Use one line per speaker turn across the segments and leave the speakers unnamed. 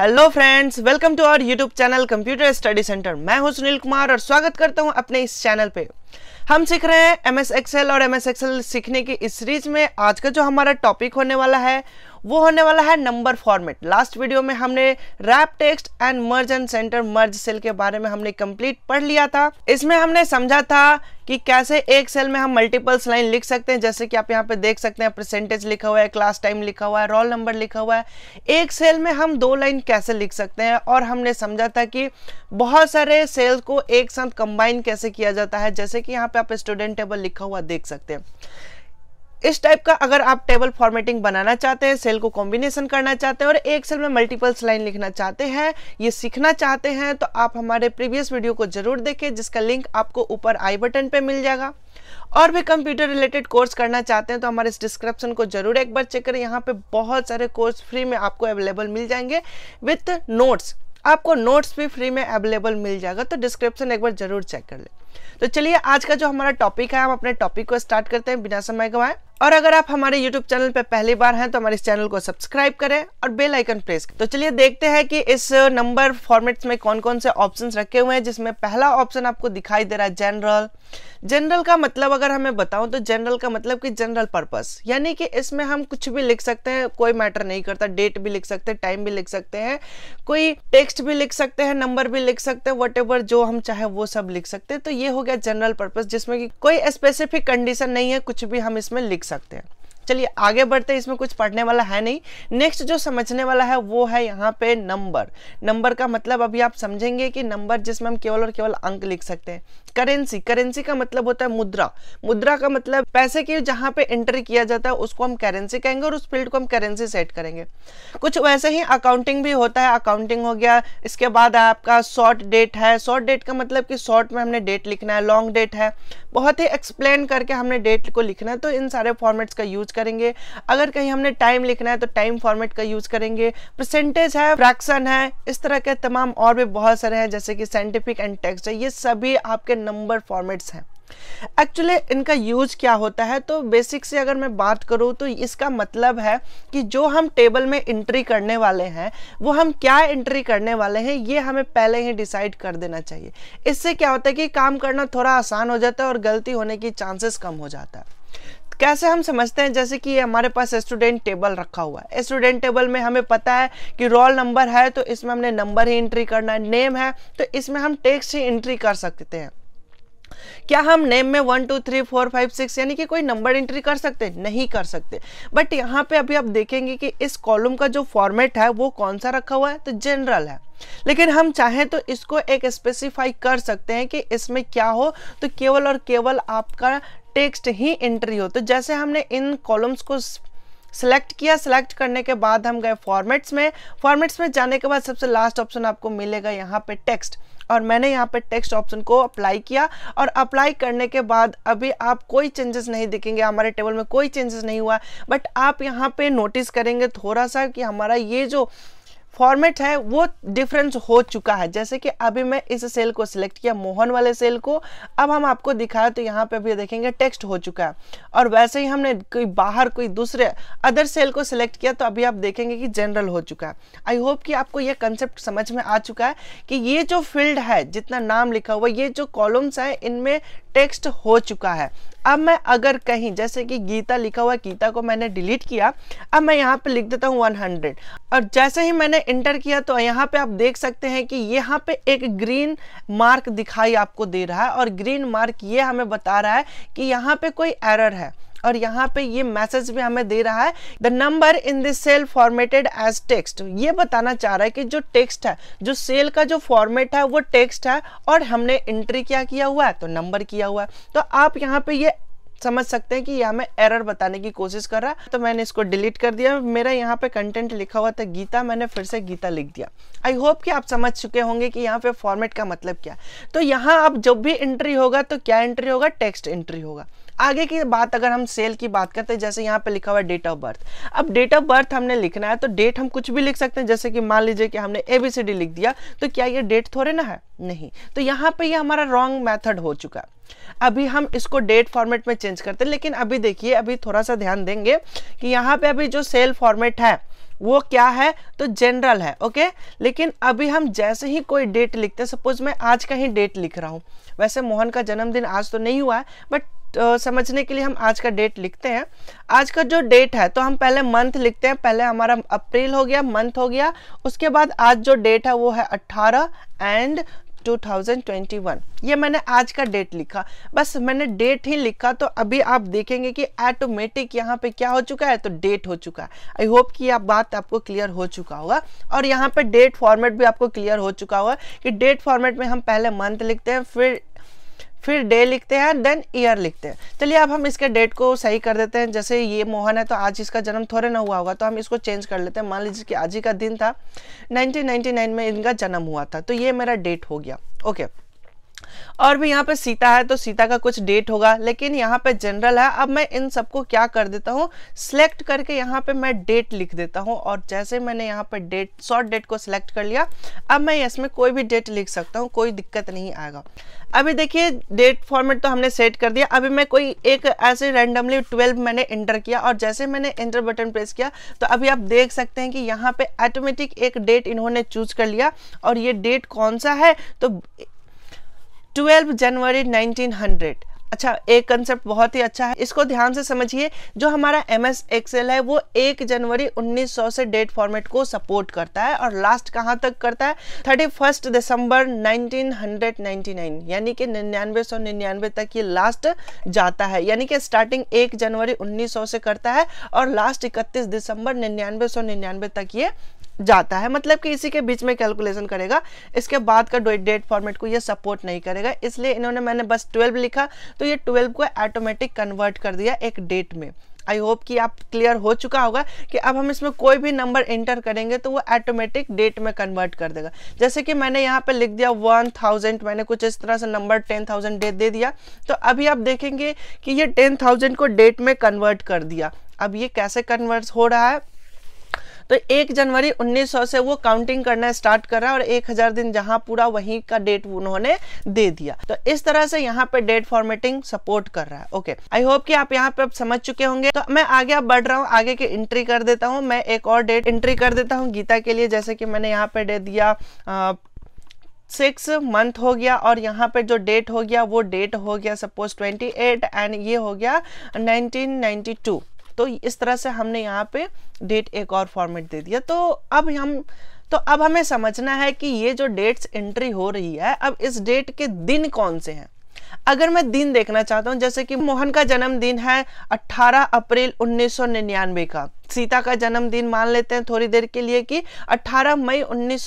Hello friends welcome to our YouTube channel computer study centre मैं हूं सुनील कुमार और स्वागत करता हूं अपने इस चैनल पे हम सीख रहे हैं एम एस एक्सएल और एम एस एक्सएल सीखने की इस सीरीज में आज का जो हमारा टॉपिक होने वाला है वो होने वाला है नंबर फॉर्मेट लास्ट वीडियो में हमने wrap text and merge and centre merge cell के बारे में हमने कंप्लीट पढ़ लिया था इसमें हमने समझा था कि कैसे एक सेल में हम मल्टीपल्स लाइन लिख सकते हैं जैसे कि आप यहाँ पे देख सकते हैं परसेंटेज लिखा हुआ है क्लास टाइम लिखा हुआ है रोल नंबर लिखा हुआ है एक सेल में हम दो लाइन कैसे लिख सकते हैं और हमने समझा था कि बहुत सारे सेल्स को एक साथ कंबाइन कैसे किया जाता है जैसे कि यहाँ पे आप स्टूडेंट टेबल लिखा हुआ देख सकते हैं इस टाइप का अगर आप टेबल फॉर्मेटिंग बनाना चाहते हैं सेल को कॉम्बिनेशन करना चाहते हैं और एक सेल में मल्टीपल्स लाइन लिखना चाहते हैं ये सीखना चाहते हैं तो आप हमारे प्रीवियस वीडियो को जरूर देखें जिसका लिंक आपको ऊपर आई बटन पे मिल जाएगा और भी कंप्यूटर रिलेटेड कोर्स करना चाहते हैं तो हमारे इस डिस्क्रिप्शन को जरूर एक बार चेक करें यहाँ पे बहुत सारे कोर्स फ्री में आपको अवेलेबल मिल जाएंगे विथ नोट्स आपको नोट्स भी फ्री में अवेलेबल मिल जाएगा तो डिस्क्रिप्शन एक बार जरूर चेक कर लें तो चलिए आज का जो हमारा टॉपिक है हम अपने टॉपिक को स्टार्ट करते हैं बिना समय गवाएं और अगर आप हमारे YouTube चैनल पर पहली बार हैं तो हमारे इस चैनल को सब्सक्राइब करें और बेल आइकन प्रेस करें तो चलिए देखते हैं कि इस नंबर फॉर्मेट्स में कौन कौन से ऑप्शंस रखे हुए हैं जिसमें पहला ऑप्शन आपको दिखाई दे रहा है जनरल जनरल का मतलब अगर हमें बताऊं तो जनरल का मतलब कि जनरल पर्पस यानी कि इसमें हम कुछ भी लिख सकते हैं कोई मैटर नहीं करता डेट भी लिख सकते हैं टाइम भी लिख सकते हैं कोई टेक्स्ट भी लिख सकते हैं नंबर भी लिख सकते हैं वट जो हम चाहे वो सब लिख सकते हैं तो ये हो गया जनरल पर्पज जिसमें कि कोई स्पेसिफिक कंडीशन नहीं है कुछ भी हम इसमें लिख सकते हैं चलिए आगे बढ़ते हैं इसमें कुछ पढ़ने वाला है नहीं नेक्स्ट जो समझने वाला है वो है यहाँ पे नंबर नंबर का मतलब अभी आप समझेंगे कि नंबर जिसमें हम केवल और केवल अंक लिख सकते हैं करेंसी करेंसी का मतलब होता है मुद्रा मुद्रा का मतलब पैसे की जहाँ पे एंट्री किया जाता है उसको हम करेंसी कहेंगे और उस फील्ड को हम करेंसी सेट करेंगे कुछ वैसे ही अकाउंटिंग भी होता है अकाउंटिंग हो गया इसके बाद आपका शॉर्ट डेट है शॉर्ट डेट का मतलब कि शॉर्ट में हमने डेट लिखना है लॉन्ग डेट है बहुत ही एक्सप्लेन करके हमने डेट को लिखना है तो इन सारे फॉर्मेट्स का यूज करेंगे अगर कहीं हमने टाइम लिखना है तो टाइम फॉर्मेट का यूज करेंगे परसेंटेज है फ्रैक्शन है इस तरह के तमाम और भी बहुत सारे हैं जैसे कि साइंटिफिक एंड टेक्स्ट है ये सभी आपके नंबर फॉर्मेट्स हैं एक्चुअली इनका यूज क्या होता है तो बेसिक से अगर मैं बात करूं तो इसका मतलब है कि जो हम टेबल में एंट्री करने वाले हैं वो हम क्या एंट्री करने वाले हैं ये हमें पहले ही डिसाइड कर देना चाहिए इससे क्या होता है कि काम करना थोड़ा आसान हो जाता है और गलती होने की चांसेस कम हो जाता है कैसे हम समझते हैं जैसे कि हमारे पास स्टूडेंट टेबल रखा हुआ है स्टूडेंट टेबल में हमें पता है कि रोल नंबर है तो इसमें हमने नंबर ही एंट्री करना है नेम है तो इसमें हम टेक्स्ट ही एंट्री कर सकते हैं क्या हम नेम में one two three four five six यानी कि कोई नंबर एंट्री कर सकते नहीं कर सकते बट यहाँ पे अभी आप देखेंगे कि इस कॉलम का जो फॉर्मेट है वो कौन सा रखा हुआ है तो जनरल है लेकिन हम चाहें तो इसको एक स्पेसिफाई कर सकते हैं कि इसमें क्या हो तो केवल और केवल आपका टेक्स्ट ही एंट्री हो तो जैसे हमने इन कॉलम्स को सेलेक्ट किया सेलेक्ट करने के बाद हम गए फॉर्मेट्स में फॉर्मेट्स में जाने के बाद सबसे लास्ट ऑप्शन आपको मिलेगा यहाँ पे टेक्स्ट और मैंने यहाँ पे टेक्स्ट ऑप्शन को अप्लाई किया और अप्लाई करने के बाद अभी आप कोई चेंजेस नहीं दिखेंगे हमारे टेबल में कोई चेंजेस नहीं हुआ बट आप यहाँ पे नोटिस करेंगे थोड़ा सा कि हमारा ये जो फॉर्मेट है वो डिफरेंस हो चुका है जैसे कि अभी मैं इस सेल को सिलेक्ट किया मोहन वाले सेल को अब हम आपको दिखाया तो यहाँ पे भी देखेंगे टेक्स्ट हो चुका है और वैसे ही हमने कोई बाहर कोई दूसरे अदर सेल को सिलेक्ट किया तो अभी आप देखेंगे कि जनरल हो चुका है आई होप कि आपको ये कंसेप्ट समझ में आ चुका है कि ये जो फील्ड है जितना नाम लिखा हुआ ये जो कॉलम्स है इनमें टेक्स्ट हो चुका है अब मैं अगर कहीं जैसे कि गीता लिखा हुआ गीता को मैंने डिलीट किया अब मैं यहाँ पे लिख देता हूँ 100 और जैसे ही मैंने इंटर किया तो यहाँ पे आप देख सकते हैं कि यहाँ पे एक ग्रीन मार्क दिखाई आपको दे रहा है और ग्रीन मार्क ये हमें बता रहा है कि यहाँ पे कोई एरर है और यहाँ पे ये मैसेज भी हमें दे रहा है the number in this cell formatted as text ये बताना चाह रहा है कि जो टेक्स्ट है जो सेल का जो फॉर्मेट है वो टेक्स्ट है और हमने एंट्री क्या किया हुआ है तो नंबर किया हुआ है तो आप यहाँ पे ये समझ सकते हैं कि यह हमें एरर बताने की कोशिश कर रहा है तो मैंने इसको डिलीट कर दिया मेरा यहाँ पे कंटेंट लिखा हुआ था गीता मैंने फिर से गीता लिख दिया आई होप कि आप समझ चुके होंगे कि यहाँ पे फॉर्मेट का मतलब क्या तो यहाँ आप जब भी एंट्री होगा तो क्या एंट्री होगा टेक्स्ट एंट्री होगा आगे की बात अगर हम सेल की बात करते हैं जैसे यहाँ पे लिखा हुआ डेट ऑफ बर्थ अब डेट ऑफ बर्थ हमने लिखना है तो डेट हम कुछ भी लिख सकते हैं जैसे कि मान लीजिए कि हमने एबीसीडी लिख दिया तो क्या ये डेट थोड़े ना है नहीं तो यहाँ पे ये हमारा रॉन्ग मैथड हो चुका है अभी हम इसको डेट फॉर्मेट में चेंज करते हैं लेकिन अभी देखिए अभी थोड़ा सा ध्यान देंगे कि यहाँ पे अभी जो सेल फॉर्मेट है वो क्या है तो जनरल है ओके लेकिन अभी हम जैसे ही कोई डेट लिखते हैं सपोज मैं आज का ही डेट लिख रहा हूँ वैसे मोहन का जन्मदिन आज तो नहीं हुआ है बट समझने के लिए हम आज का डेट लिखते हैं आज का जो डेट है तो हम पहले मंथ लिखते हैं पहले हमारा अप्रैल हो गया मंथ हो गया उसके बाद आज जो डेट है वो है 18 एंड 2021 ये मैंने आज का डेट लिखा बस मैंने डेट ही लिखा तो अभी आप देखेंगे कि ऑटोमेटिक यहाँ पे क्या हो चुका है तो डेट हो चुका है आई होप कि आप बात आपको क्लियर हो चुका होगा और यहाँ पे डेट फॉर्मेट भी आपको क्लियर हो चुका होगा कि डेट फॉर्मेट में हम पहले मंथ लिखते हैं फिर फिर डे लिखते हैं देन ईयर लिखते हैं चलिए अब हम इसके डेट को सही कर देते हैं जैसे ये मोहन है तो आज इसका जन्म थोड़े ना हुआ होगा तो हम इसको चेंज कर लेते हैं मान लीजिए कि आज ही का दिन था 1999 में इनका जन्म हुआ था तो ये मेरा डेट हो गया ओके okay. और भी यहाँ पे सीता है तो सीता का कुछ डेट होगा लेकिन यहाँ पे जनरल है अब मैं इन सबको क्या कर देता हूँ सिलेक्ट करके यहाँ पे मैं डेट लिख देता हूँ और जैसे मैंने यहाँ पे डेट शॉर्ट डेट को सिलेक्ट कर लिया अब मैं इसमें कोई भी डेट लिख सकता हूँ कोई दिक्कत नहीं आएगा अभी देखिए डेट फॉर्मेट तो हमने सेट कर दिया अभी मैं कोई एक ऐसे रैंडमली ट्वेल्व मैंने इंटर किया और जैसे मैंने इंटर बटन प्रेस किया तो अभी आप देख सकते हैं कि यहाँ पे ऑटोमेटिक एक डेट इन्होंने चूज कर लिया और ये डेट कौन सा है तो ट्वेल्व जनवरी 1900 अच्छा एक कंसेप्ट बहुत ही अच्छा है इसको ध्यान से समझिए जो हमारा एम एस एक्सेल है वो एक जनवरी 1900 से डेट फॉर्मेट को सपोर्ट करता है और लास्ट कहाँ तक करता है थर्टी फर्स्ट दिसंबर 1999 यानी कि निन्यानवे सौ निन्यानवे तक ये लास्ट जाता है यानी कि स्टार्टिंग एक जनवरी 1900 से करता है और लास्ट इकतीस दिसंबर निन्यानवे सौ निन्यानवे तक ये जाता है मतलब कि इसी के बीच में कैलकुलेशन करेगा इसके बाद का डेट फॉर्मेट को ये सपोर्ट नहीं करेगा इसलिए इन्होंने मैंने बस 12 लिखा तो ये 12 को ऑटोमेटिक कन्वर्ट कर दिया एक डेट में आई होप कि आप क्लियर हो चुका होगा कि अब हम इसमें कोई भी नंबर एंटर करेंगे तो वो ऑटोमेटिक डेट में कन्वर्ट कर देगा जैसे कि मैंने यहाँ पे लिख दिया वन थाउजेंड मैंने कुछ इस तरह से नंबर टेन थाउजेंड डेट दे दिया तो अभी आप देखेंगे कि ये टेन थाउजेंड को डेट में कन्वर्ट कर दिया अब ये कैसे कन्वर्ट हो रहा है तो एक जनवरी 1900 से वो काउंटिंग करना स्टार्ट कर रहा है और 1000 दिन जहां पूरा वहीं का डेट उन्होंने दे दिया तो इस तरह से यहाँ पे डेट फॉर्मेटिंग सपोर्ट कर रहा है ओके आई होप कि आप यहाँ पे समझ चुके होंगे तो मैं आगे आप बढ़ रहा हूँ आगे की एंट्री कर देता हूँ मैं एक और डेट एंट्री कर देता हूँ गीता के लिए जैसे कि मैंने यहाँ पे डे दिया सिक्स मंथ हो गया और यहाँ पे जो डेट हो गया वो डेट हो गया सपोज ट्वेंटी एट एंड ये हो गया नाइनटीन नाइनटी टू तो इस तरह से हमने यहाँ पे डेट एक और फॉर्मेट दे दिया तो अब हम तो अब हमें समझना है कि ये जो डेट्स एंट्री हो रही है अब इस डेट के दिन कौन से हैं अगर मैं दिन देखना चाहता हूँ जैसे कि मोहन का जन्मदिन है 18 अप्रैल 1999 का सीता का जन्मदिन मान लेते हैं थोड़ी देर के लिए कि 18 मई उन्नीस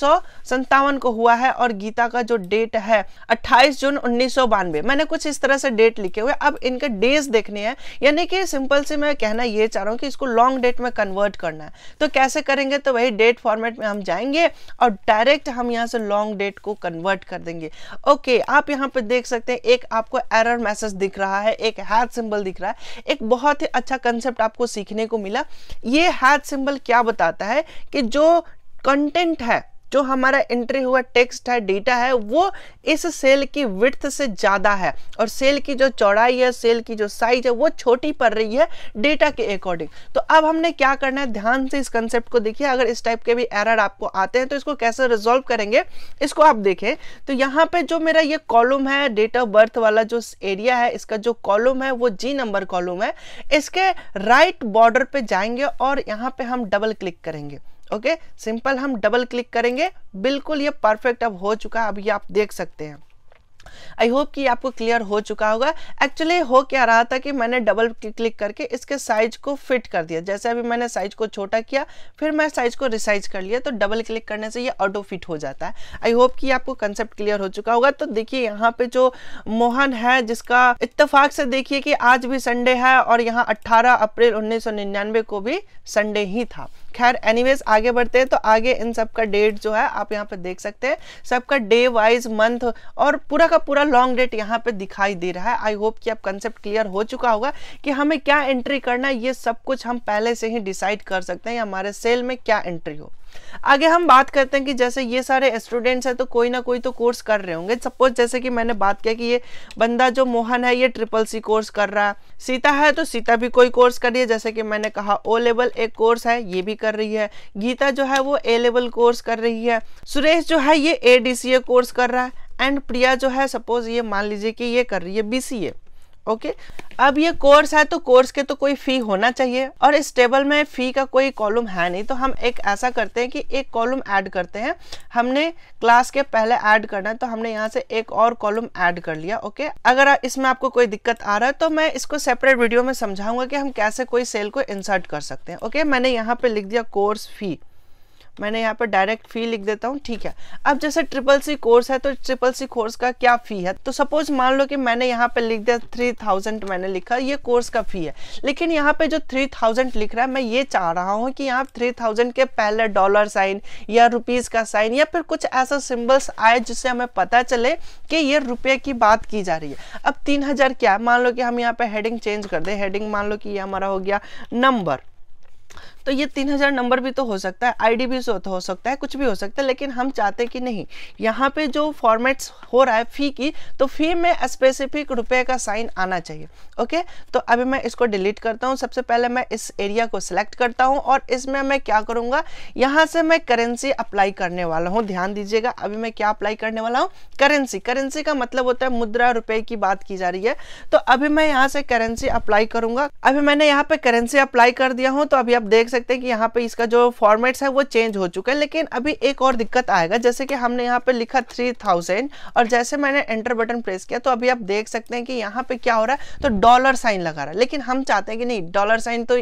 को हुआ है और गीता का जो डेट है 28 जून उन्नीस मैंने कुछ इस तरह से डेट लिखे हुए अब इनके डेज देखने हैं यानी कि सिंपल से मैं कहना ये चाह रहा हूँ कि इसको लॉन्ग डेट में कन्वर्ट करना है तो कैसे करेंगे तो वही डेट फॉर्मेट में हम जाएंगे और डायरेक्ट हम यहाँ से लॉन्ग डेट को कन्वर्ट कर देंगे ओके आप यहाँ पर देख सकते हैं एक आपको एरर मैसेज दिख रहा है एक हैथ सिंबल दिख रहा है एक बहुत ही अच्छा कंसेप्ट आपको सीखने को मिला ये हैथ सिंबल क्या बताता है कि जो कंटेंट है जो हमारा एंट्री हुआ टेक्स्ट है डेटा है वो इस सेल की विथ से ज़्यादा है और सेल की जो चौड़ाई है सेल की जो साइज है वो छोटी पड़ रही है डेटा के अकॉर्डिंग तो अब हमने क्या करना है ध्यान से इस कंसेप्ट को देखिए अगर इस टाइप के भी एरर आपको आते हैं तो इसको कैसे रिजोल्व करेंगे इसको आप देखें तो यहाँ पे जो मेरा ये कॉलम है डेट ऑफ बर्थ वाला जो एरिया है इसका जो कॉलम है वो जी नंबर कॉलम है इसके राइट बॉर्डर पे जाएंगे और यहाँ पे हम डबल क्लिक करेंगे ओके सिंपल हम डबल क्लिक करेंगे बिल्कुल ये परफेक्ट अब हो चुका है अब ये आप देख सकते हैं आई होप कि आपको क्लियर हो चुका होगा एक्चुअली हो क्या रहा था कि मैंने डबल क्लिक करके इसके साइज को फिट कर दिया जैसे अभी मैंने साइज को छोटा किया फिर मैं साइज को रिसाइज कर लिया तो डबल क्लिक करने से ये ऑटो फिट हो जाता है आई होप कि आपको कंसेप्ट क्लियर हो चुका होगा तो देखिए यहाँ पे जो मोहन है जिसका इतफाक से देखिए कि आज भी संडे है और यहाँ अट्ठारह अप्रैल उन्नीस को भी संडे ही था खैर एनीवेज आगे बढ़ते हैं तो आगे इन सब का डेट जो है आप यहाँ पे देख सकते हैं सबका डे वाइज मंथ और पूरा का पूरा लॉन्ग डेट यहाँ पे दिखाई दे रहा है आई होप कि आप कंसेप्ट क्लियर हो चुका होगा कि हमें क्या एंट्री करना है ये सब कुछ हम पहले से ही डिसाइड कर सकते हैं हमारे सेल में क्या एंट्री हो आगे हम बात करते हैं कि जैसे ये सारे स्टूडेंट्स हैं तो कोई ना कोई तो कोर्स कर रहे होंगे सपोज जैसे कि मैंने बात किया कि ये बंदा जो मोहन है ये ट्रिपल सी कोर्स कर रहा है सीता है तो सीता भी कोई कोर्स कर रही है जैसे कि मैंने कहा ओ लेवल एक कोर्स है ये भी कर रही है गीता जो है वो ए लेवल कोर्स कर रही है सुरेश जो है ये ए कोर्स कर रहा है एंड प्रिया जो है सपोज ये मान लीजिए कि ये कर रही है बी ओके अब ये कोर्स है तो कोर्स के तो कोई फी होना चाहिए और इस टेबल में फी का कोई कॉलम है नहीं तो हम एक ऐसा करते हैं कि एक कॉलम ऐड करते हैं हमने क्लास के पहले ऐड करना है तो हमने यहाँ से एक और कॉलम ऐड कर लिया ओके अगर इसमें आपको कोई दिक्कत आ रहा है तो मैं इसको सेपरेट वीडियो में समझाऊंगा कि हम कैसे कोई सेल को इंसर्ट कर सकते हैं ओके मैंने यहाँ पे लिख दिया कोर्स फी मैंने यहाँ पर डायरेक्ट फी लिख देता हूँ ठीक है अब जैसे ट्रिपल सी कोर्स है तो ट्रिपल सी कोर्स का क्या फी है तो सपोज मान लो कि मैंने यहाँ पर लिख दिया थ्री थाउजेंड मैंने लिखा ये कोर्स का फी है लेकिन यहाँ पे जो थ्री थाउजेंड लिख रहा है मैं ये चाह रहा हूँ कि यहाँ थ्री थाउजेंड के पहले डॉलर साइन या रुपीज का साइन या फिर कुछ ऐसा सिम्बल्स आए जिससे हमें पता चले कि ये रुपये की बात की जा रही है अब तीन हजार क्या मान लो कि हम यहाँ पे हेडिंग चेंज कर दे हेडिंग मान लो कि ये हमारा हो गया नंबर तो ये तीन हजार नंबर भी तो हो सकता है आईडी भी तो हो सकता है कुछ भी हो सकता है लेकिन हम चाहते कि नहीं यहाँ पे जो फॉर्मेट्स हो रहा है फ़ी की तो फ़ी में स्पेसिफिक रुपए का साइन आना चाहिए ओके तो अभी मैं इसको डिलीट करता हूँ सबसे पहले मैं इस एरिया को सिलेक्ट करता हूँ और इसमें मैं क्या करूँगा यहाँ से मैं करेंसी अप्लाई करने वाला हूँ ध्यान दीजिएगा अभी मैं क्या अप्लाई करने वाला हूँ करेंसी करेंसी का मतलब होता है मुद्रा रुपये की बात की जा रही है तो अभी मैं यहाँ से करेंसी अप्लाई करूंगा अभी मैंने यहाँ पे करेंसी अप्लाई कर दिया हूँ तो अभी आप देख सकते हैं कि यहाँ पे इसका जो फॉर्मेट्स है वो चेंज हो चुका है लेकिन अभी एक और दिक्कत आएगा जैसे कि हमने यहाँ पे लिखा 3000 और जैसे मैंने एंटर बटन प्रेस किया तो अभी आप देख सकते हैं कि यहाँ पे क्या हो रहा है तो डॉलर साइन लगा रहा है लेकिन हम चाहते हैं कि नहीं डॉलर साइन तो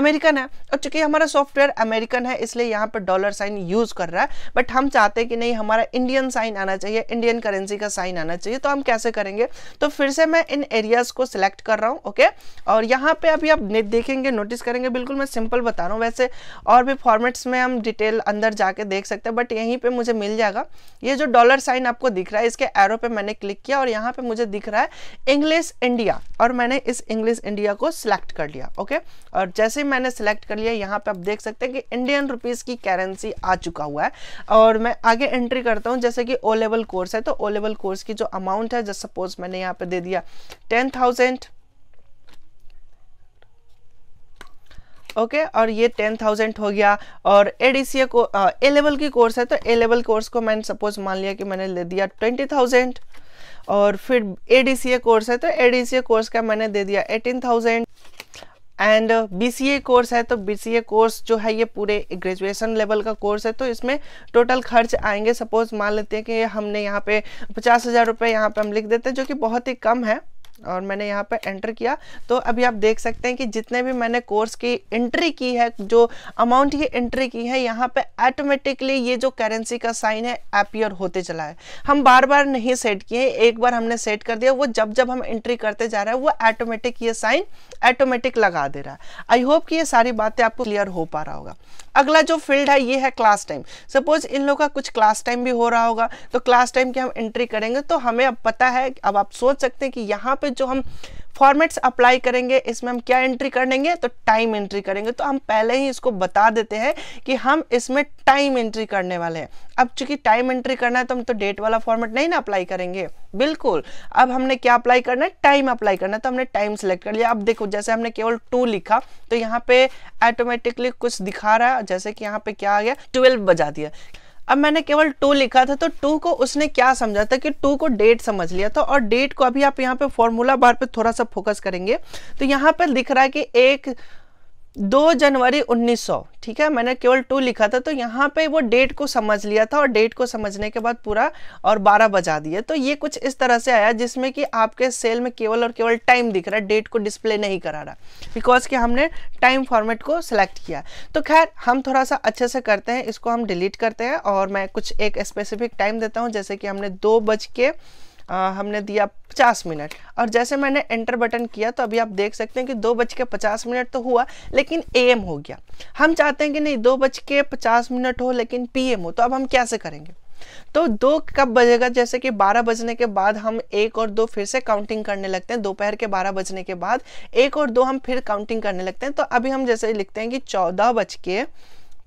अमेरिकन है और चूंकि हमारा सॉफ्टवेयर अमेरिकन है इसलिए यहाँ पर डॉलर साइन यूज़ कर रहा है बट हम चाहते हैं कि नहीं हमारा इंडियन साइन आना चाहिए इंडियन करेंसी का साइन आना चाहिए तो हम कैसे करेंगे तो फिर से मैं इन एरियाज को सिलेक्ट कर रहा हूँ ओके और यहाँ पे अभी आप देखेंगे नोटिस करेंगे बिल्कुल मैं सिंपल ओवरऑल बता रहा हूँ वैसे और भी फॉर्मेट्स में हम डिटेल अंदर जाके देख सकते हैं बट यहीं पे मुझे मिल जाएगा ये जो डॉलर साइन आपको दिख रहा है इसके एरो पे मैंने क्लिक किया और यहाँ पे मुझे दिख रहा है इंग्लिश इंडिया और मैंने इस इंग्लिश इंडिया को सिलेक्ट कर लिया ओके और जैसे ही मैंने सिलेक्ट कर लिया यहाँ पे आप देख सकते हैं कि इंडियन रुपीज़ की करेंसी आ चुका हुआ है और मैं आगे एंट्री करता हूँ जैसे कि ओ लेवल कोर्स है तो ओ लेवल कोर्स की जो अमाउंट है जैसे सपोज मैंने यहाँ पे दे दिया टेन थाउजेंड ओके और ये टेन थाउजेंड हो गया और ए डी सी ए को ए लेवल की कोर्स है तो ए लेवल कोर्स को मैंने सपोज मान लिया कि मैंने ले दिया ट्वेंटी थाउजेंड और फिर A D C A course है तो A D C A course का मैंने दे दिया eighteen thousand and B C A course है तो बी सी ए कोर्स जो है ये पूरे ग्रेजुएशन लेवल का कोर्स है तो इसमें टोटल खर्च आएंगे सपोज मान लेते हैं कि हमने यहाँ पे पचास हज़ार रुपये यहाँ पे हम लिख देते हैं जो कि बहुत ही कम है और मैंने यहाँ पर एंटर किया तो अभी आप देख सकते हैं कि जितने भी मैंने कोर्स की एंट्री की है जो अमाउंट की एंट्री की है यहाँ पे ऑटोमेटिकली ये जो करेंसी का साइन है अपियर होते चला है हम बार बार नहीं सेट किए एक बार हमने सेट कर दिया वो जब जब हम एंट्री करते जा रहे हैं वो ऑटोमेटिक ये साइन ऑटोमेटिक लगा दे रहा है आई होप कि ये सारी बातें आपको क्लियर हो पा रहा होगा अगला जो फील्ड है ये है क्लास टाइम सपोज इन लोगों का कुछ क्लास टाइम भी हो रहा होगा तो क्लास टाइम की हम एंट्री करेंगे तो हमें अब पता है अब आप सोच सकते हैं कि यहाँ पे में जो हम फॉर्मेट्स अप्लाई करेंगे इसमें हम क्या एंट्री कर देंगे तो टाइम एंट्री करेंगे तो हम पहले ही इसको बता देते हैं कि हम इसमें टाइम एंट्री करने वाले हैं अब चूंकि टाइम एंट्री करना है तो हम तो डेट वाला फॉर्मेट नहीं ना अप्लाई करेंगे बिल्कुल अब हमने क्या अप्लाई करना है टाइम अप्लाई करना है तो हमने टाइम सेलेक्ट कर लिया अब देखो जैसे हमने केवल टू लिखा तो यहाँ पे ऑटोमेटिकली कुछ दिखा रहा है जैसे कि यहाँ पे क्या आ गया ट्वेल्व बजा दिया अब मैंने केवल टू लिखा था तो टू को उसने क्या समझा था कि टू को डेट समझ लिया था और डेट को अभी आप यहाँ पे फॉर्मूला बार पे थोड़ा सा फोकस करेंगे तो यहाँ पर दिख रहा है कि एक दो जनवरी 1900 ठीक है मैंने केवल टू लिखा था तो यहाँ पे वो डेट को समझ लिया था और डेट को समझने के बाद पूरा और बारह बजा दिए तो ये कुछ इस तरह से आया जिसमें कि आपके सेल में केवल और केवल टाइम दिख रहा है डेट को डिस्प्ले नहीं करा रहा बिकॉज कि हमने टाइम फॉर्मेट को सिलेक्ट किया तो खैर हम थोड़ा सा अच्छे से करते हैं इसको हम डिलीट करते हैं और मैं कुछ एक स्पेसिफिक टाइम देता हूँ जैसे कि हमने दो बज के हमने दिया 50 मिनट और जैसे मैंने एंटर बटन किया तो अभी आप देख सकते हैं कि दो बज के पचास मिनट तो हुआ लेकिन ए हो गया हम चाहते हैं कि नहीं दो बज के पचास मिनट हो लेकिन पी हो तो अब हम कैसे करेंगे तो दो कब बजेगा जैसे कि 12 बजने के बाद हम एक और दो फिर से काउंटिंग करने लगते हैं दोपहर के 12 बजने के बाद एक और दो हम फिर काउंटिंग करने लगते हैं तो अभी हम जैसे लिखते हैं कि चौदह बज के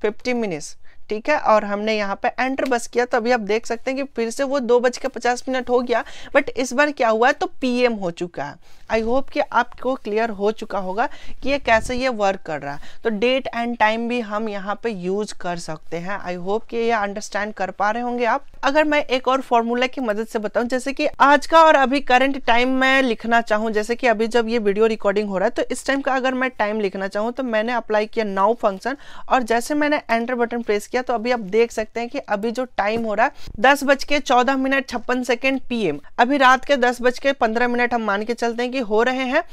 फिफ्टी मिनट्स ठीक है और हमने यहाँ पे एंटर बस किया तो अभी आप देख सकते हैं कि फिर से वो दो बज के पचास मिनट हो गया बट इस बार क्या हुआ है तो पीएम हो चुका है आई होप कि आपको क्लियर हो चुका होगा कि ये कैसे ये वर्क कर रहा है तो डेट एंड टाइम भी हम यहाँ पे यूज कर सकते हैं आई होप कि ये अंडरस्टैंड कर पा रहे होंगे आप अगर मैं एक और फॉर्मूला की मदद से बताऊं जैसे कि आज का और अभी करंट टाइम मैं लिखना चाहूँ जैसे कि अभी जब ये वीडियो रिकॉर्डिंग हो रहा है तो इस टाइम का अगर मैं टाइम लिखना चाहूँ तो मैंने अप्लाई किया नाउ फंक्शन और जैसे मैंने एंटर बटन प्रेस किया तो अभी आप देख सकते हैं कि अभी जो टाइम हो रहा है दस बज के चौदह मिनट छप्पन सेकेंड पीएम अभी रात के दस बज के पंद्रह मिनट हम मान के चलते हैं कि हो रहे हैं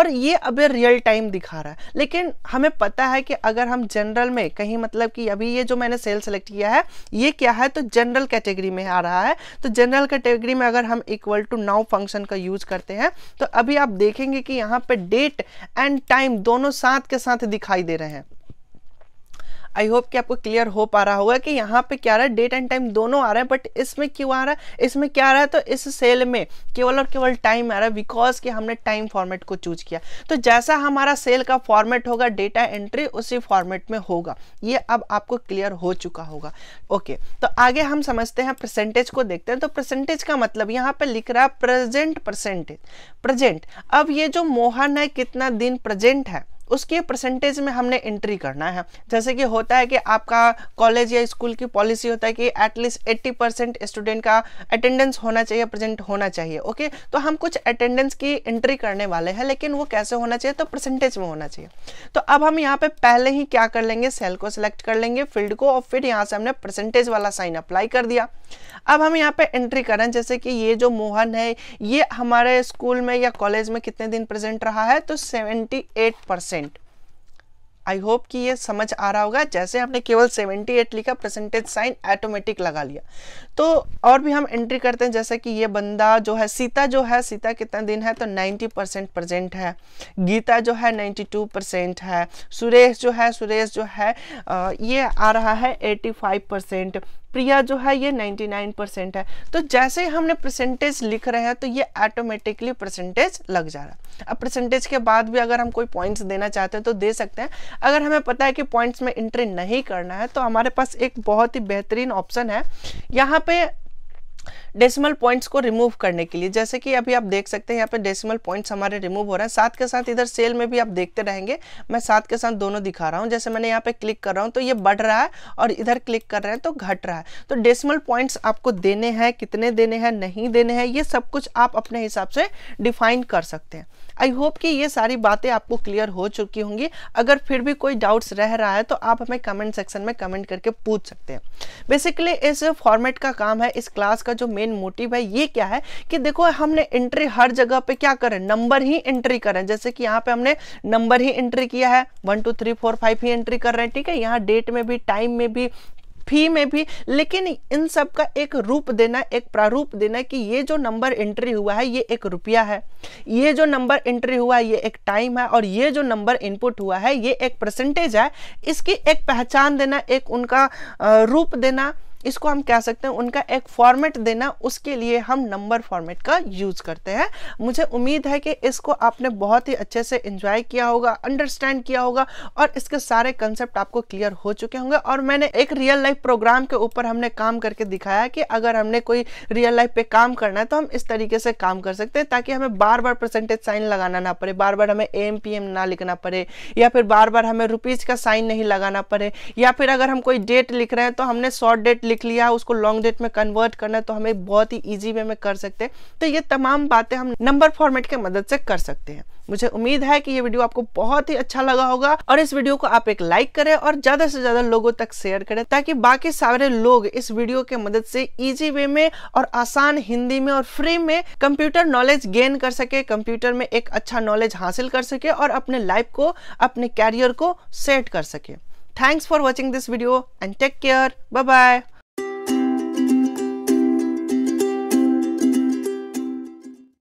और ये अभी रियल टाइम दिखा रहा है लेकिन हमें पता है कि अगर हम जनरल में कहीं मतलब कि अभी ये जो मैंने सेल सेलेक्ट किया है ये क्या है तो जनरल कैटेगरी में आ रहा है तो जनरल कैटेगरी में अगर हम इक्वल टू नाउ फंक्शन का यूज करते हैं तो अभी आप देखेंगे कि यहाँ पे डेट एंड टाइम दोनों साथ के साथ दिखाई दे रहे हैं आई होप कि आपको क्लियर हो पा रहा होगा कि यहाँ पे क्या रहा है डेट एंड टाइम दोनों आ रहा है बट इसमें क्यों आ रहा है इसमें क्या आ रहा है तो इस सेल में केवल और केवल टाइम आ रहा है बिकॉज कि हमने टाइम फॉर्मेट को चूज किया तो जैसा हमारा सेल का फॉर्मेट होगा डेटा एंट्री उसी फॉर्मेट में होगा ये अब आपको क्लियर हो चुका होगा ओके तो आगे हम समझते हैं परसेंटेज को देखते हैं तो परसेंटेज का मतलब यहाँ पे लिख रहा है प्रेजेंट परसेंटेज प्रेजेंट अब ये जो मोहन है कितना दिन प्रेजेंट है उसके परसेंटेज में हमने एंट्री करना है जैसे कि होता है कि आपका कॉलेज या स्कूल की पॉलिसी होता है कि एटलीस्ट एट्टी परसेंट स्टूडेंट का अटेंडेंस होना चाहिए प्रेजेंट होना चाहिए ओके तो हम कुछ अटेंडेंस की एंट्री करने वाले हैं लेकिन वो कैसे होना चाहिए तो परसेंटेज में होना चाहिए तो अब हम यहाँ पे पहले ही क्या कर लेंगे सेल को सिलेक्ट कर लेंगे फील्ड को और फिर यहाँ से हमने परसेंटेज वाला साइन अप्लाई कर दिया अब हम यहाँ पे एंट्री करें जैसे कि ये जो मोहन है ये हमारे स्कूल में या कॉलेज में कितने दिन प्रेजेंट रहा है तो seventy eight percent percent I hope कि ये समझ आ रहा होगा जैसे हमने केवल 78 लिखा परसेंटेज साइन ऑटोमेटिक लगा लिया तो और भी हम एंट्री करते हैं जैसे कि ये बंदा जो है सीता जो है सीता कितना दिन है तो 90 परसेंट प्रजेंट है गीता जो है 92 परसेंट है सुरेश जो है सुरेश जो है ये आ रहा है 85 परसेंट प्रिया जो है ये 99 परसेंट है तो जैसे ही हमने परसेंटेज लिख रहे हैं तो ये ऑटोमेटिकली परसेंटेज लग जा रहा है अब परसेंटेज के बाद भी अगर हम कोई पॉइंट्स देना चाहते हैं तो दे सकते हैं अगर हमें पता है कि पॉइंट्स में एंट्री नहीं करना है तो हमारे पास एक बहुत ही बेहतरीन ऑप्शन है यहाँ पे डेसिमल पॉइंट्स को रिमूव करने के लिए जैसे कि अभी आप देख सकते हैं यहाँ पे डेसिमल पॉइंट्स हमारे रिमूव हो रहे हैं साथ के साथ इधर सेल में भी आप देखते रहेंगे मैं साथ के साथ दोनों दिखा रहा हूँ जैसे मैंने यहाँ पे क्लिक कर रहा हूँ तो ये बढ़ रहा है और इधर क्लिक कर रहे हैं तो घट रहा है तो डेसिमल पॉइंट्स आपको देने हैं कितने देने हैं नहीं देने हैं ये सब कुछ आप अपने हिसाब से डिफाइन कर सकते हैं आई होप कि ये सारी बातें आपको क्लियर हो चुकी होंगी अगर फिर भी कोई डाउट्स रह रहा है तो आप हमें कमेंट सेक्शन में कमेंट करके पूछ सकते हैं बेसिकली इस फॉर्मेट का काम है इस क्लास का जो मेन मोटिव है ये क्या है कि देखो हमने एंट्री हर जगह पे क्या करें नंबर ही एंट्री करें जैसे कि यहाँ पे हमने नंबर ही एंट्री किया है one two three four five ही एंट्री कर रहे हैं ठीक है यहाँ डेट में भी टाइम में भी फी में भी लेकिन इन सब का एक रूप देना एक प्रारूप देना कि ये जो नंबर एंट्री हुआ है ये एक रुपया है ये जो नंबर एंट्री हुआ है ये एक टाइम है और ये जो नंबर इनपुट हुआ है ये एक परसेंटेज है इसकी एक पहचान देना एक उनका रूप देना इसको हम कह सकते हैं उनका एक फॉर्मेट देना उसके लिए हम नंबर फॉर्मेट का यूज करते हैं मुझे उम्मीद है कि इसको आपने बहुत ही अच्छे से इंजॉय किया होगा अंडरस्टैंड किया होगा और इसके सारे कंसेप्ट आपको क्लियर हो चुके होंगे और मैंने एक रियल लाइफ प्रोग्राम के ऊपर हमने काम करके दिखाया कि अगर हमने कोई रियल लाइफ पे काम करना है तो हम इस तरीके से काम कर सकते हैं ताकि हमें बार बार परसेंटेज साइन लगाना ना पड़े बार बार हमें एम पी एम ना लिखना पड़े या फिर बार बार हमें रुपीज का साइन नहीं लगाना पड़े या फिर अगर हम कोई डेट लिख रहे हैं तो हमने शॉर्ट डेट लिख लिया उसको लॉन्ग डेट में कन्वर्ट करना है तो हमें बहुत ही ईजी वे में कर सकते हैं तो ये तमाम बातें हम नंबर फॉर्मेट के मदद से कर सकते हैं मुझे उम्मीद है कि ये वीडियो आपको बहुत ही अच्छा लगा होगा और इस वीडियो को आप एक लाइक करें और ज्यादा से ज्यादा लोगों तक शेयर करें ताकि बाकी सारे लोग इस वीडियो के मदद से इजी वे में और आसान हिंदी में और फ्री में कंप्यूटर नॉलेज गेन कर सके कंप्यूटर में एक अच्छा नॉलेज हासिल कर सके और अपने लाइफ को अपने कैरियर को सेट कर सके thanks for watching this video and take care bye bye